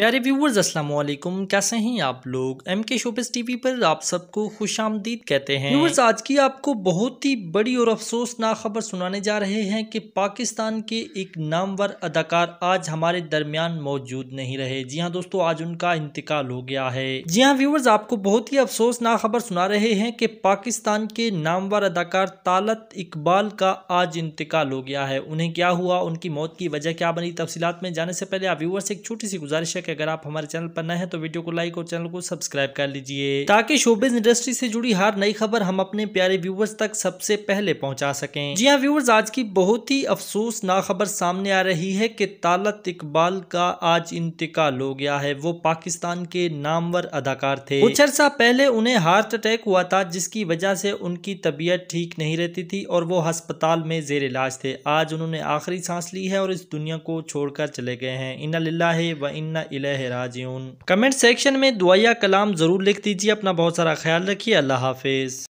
प्यारे व्यूवर्स अस्सलाम वालेकुम कैसे हैं आप लोग एम के शोबिस टीवी पर आप सबको खुश आमदीद कहते हैं व्यूवर्स आज की आपको बहुत ही बड़ी और अफसोसनाक खबर सुनाने जा रहे हैं कि पाकिस्तान के एक नामवर अदाकार आज हमारे दरमियान मौजूद नहीं रहे जी हाँ दोस्तों आज उनका इंतकाल हो गया है जी हाँ व्यूवर्स आपको बहुत ही अफसोसनाक खबर सुना रहे हैं कि पाकिस्तान के नामवर अदाकार तालत इकबाल का आज इंतकाल हो गया है उन्हें क्या हुआ उनकी मौत की वजह क्या बनी तफसीत में जाने से पहले आप व्यूवर्स एक छोटी सी गुजारिश है कि अगर आप हमारे चैनल पर नए हैं तो वीडियो को लाइक और चैनल को सब्सक्राइब कर लीजिए ताकि शोबिज इंडस्ट्री से जुड़ी हर नई खबर हम अपने प्यारे व्यूवर्स तक सबसे पहले पहुंचा सकें जी हाँ व्यूवर्स आज की बहुत ही अफसोसनाक खबर सामने आ रही है कि तालत इकबाल का आज इंतकाल हो गया है वो पाकिस्तान के नामवर अदाकार थे कुछ अर्सा पहले उन्हें हार्ट अटैक हुआ था जिसकी वजह से उनकी तबीयत ठीक नहीं रहती थी और वो अस्पताल में जेर इलाज थे आज उन्होंने आखिरी सांस ली है और इस दुनिया को छोड़कर चले गए हैं इन्ना व इन्ना राजून कमेंट सेक्शन में दुआया कलाम ज़रूर लिख दीजिए अपना बहुत सारा ख्याल रखिए अल्लाह हाफिज़